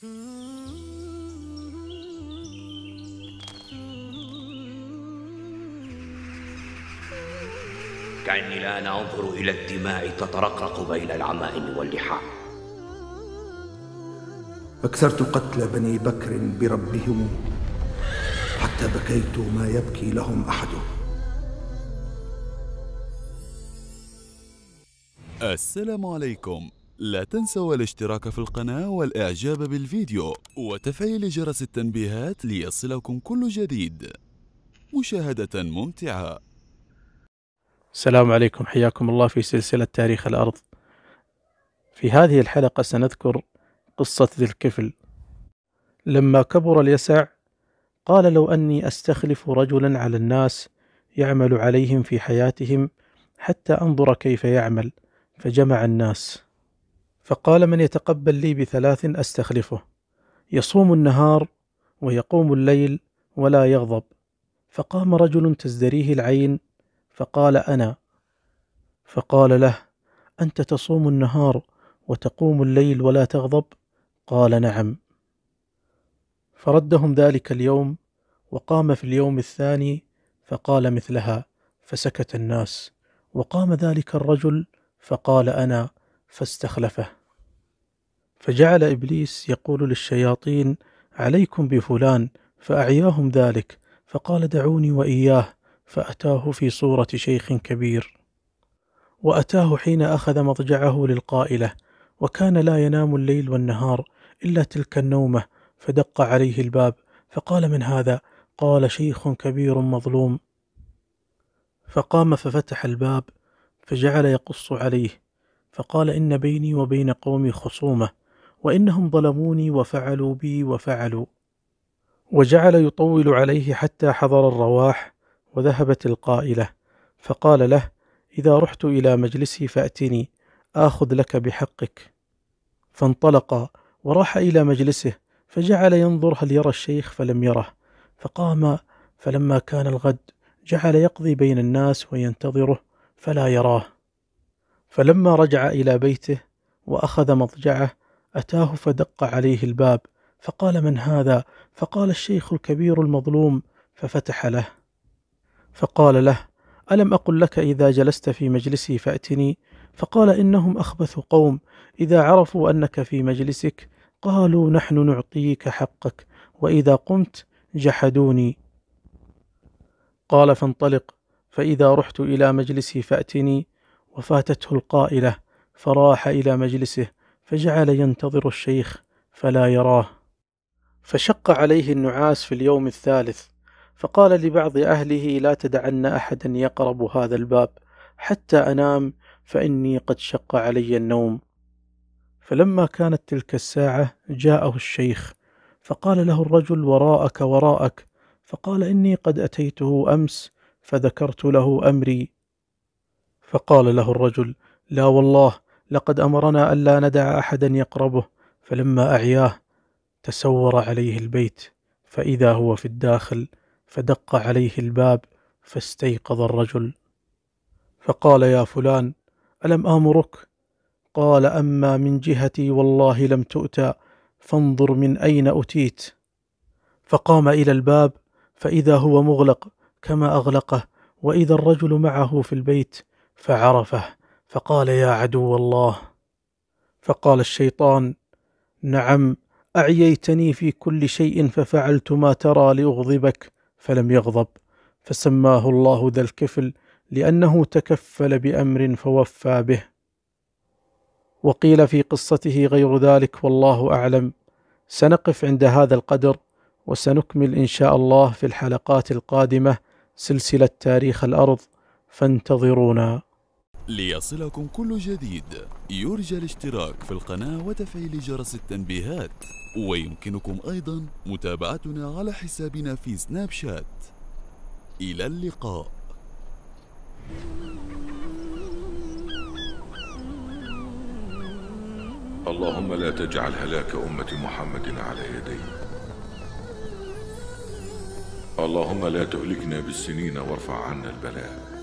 كأني الآن أنظر إلى الدماء تترقرق بين العمائم واللحام أكثرت قتل بني بكر بربهم حتى بكيت ما يبكي لهم أحدهم السلام عليكم لا تنسوا الاشتراك في القناة والإعجاب بالفيديو وتفعيل جرس التنبيهات ليصلكم كل جديد مشاهدة ممتعة السلام عليكم حياكم الله في سلسلة تاريخ الأرض في هذه الحلقة سنذكر قصة ذي الكفل لما كبر اليسع قال لو أني أستخلف رجلا على الناس يعمل عليهم في حياتهم حتى أنظر كيف يعمل فجمع الناس فقال من يتقبل لي بثلاث أستخلفه يصوم النهار ويقوم الليل ولا يغضب فقام رجل تزدريه العين فقال أنا فقال له أنت تصوم النهار وتقوم الليل ولا تغضب قال نعم فردهم ذلك اليوم وقام في اليوم الثاني فقال مثلها فسكت الناس وقام ذلك الرجل فقال انا فاستخلفه فجعل إبليس يقول للشياطين عليكم بفلان فأعياهم ذلك فقال دعوني وإياه فأتاه في صورة شيخ كبير وأتاه حين أخذ مضجعه للقائلة وكان لا ينام الليل والنهار إلا تلك النومة فدق عليه الباب فقال من هذا قال شيخ كبير مظلوم فقام ففتح الباب فجعل يقص عليه فقال إن بيني وبين قومي خصومة وانهم ظلموني وفعلوا بي وفعلوا وجعل يطول عليه حتى حضر الرواح وذهبت القائله فقال له اذا رحت الى مجلسي فاتني اخذ لك بحقك فانطلق وراح الى مجلسه فجعل ينظر هل يرى الشيخ فلم يره فقام فلما كان الغد جعل يقضي بين الناس وينتظره فلا يراه فلما رجع الى بيته واخذ مضجعه أتاه فدق عليه الباب فقال من هذا فقال الشيخ الكبير المظلوم ففتح له فقال له ألم أقل لك إذا جلست في مجلسي فأتني فقال إنهم أخبث قوم إذا عرفوا أنك في مجلسك قالوا نحن نعطيك حقك وإذا قمت جحدوني قال فانطلق فإذا رحت إلى مجلسي فأتني وفاتته القائلة فراح إلى مجلسه فجعل ينتظر الشيخ فلا يراه فشق عليه النعاس في اليوم الثالث فقال لبعض أهله لا تدعن أحدا يقرب هذا الباب حتى أنام فإني قد شق علي النوم فلما كانت تلك الساعة جاءه الشيخ فقال له الرجل وراءك وراءك فقال إني قد أتيته أمس فذكرت له أمري فقال له الرجل لا والله لقد امرنا الا ندع احدا يقربه فلما اعياه تسور عليه البيت فاذا هو في الداخل فدق عليه الباب فاستيقظ الرجل فقال يا فلان الم امرك قال اما من جهتي والله لم تؤتى فانظر من اين اتيت فقام الى الباب فاذا هو مغلق كما اغلقه واذا الرجل معه في البيت فعرفه فقال يا عدو الله فقال الشيطان نعم اعييتني في كل شيء ففعلت ما ترى لاغضبك فلم يغضب فسماه الله ذا الكفل لانه تكفل بامر فوفى به وقيل في قصته غير ذلك والله اعلم سنقف عند هذا القدر وسنكمل ان شاء الله في الحلقات القادمه سلسله تاريخ الارض فانتظرونا ليصلكم كل جديد يرجى الاشتراك في القناة وتفعيل جرس التنبيهات ويمكنكم أيضا متابعتنا على حسابنا في سناب شات إلى اللقاء اللهم لا تجعل هلاك أمة محمد على يدي اللهم لا تهلكنا بالسنين وارفع عنا البلاء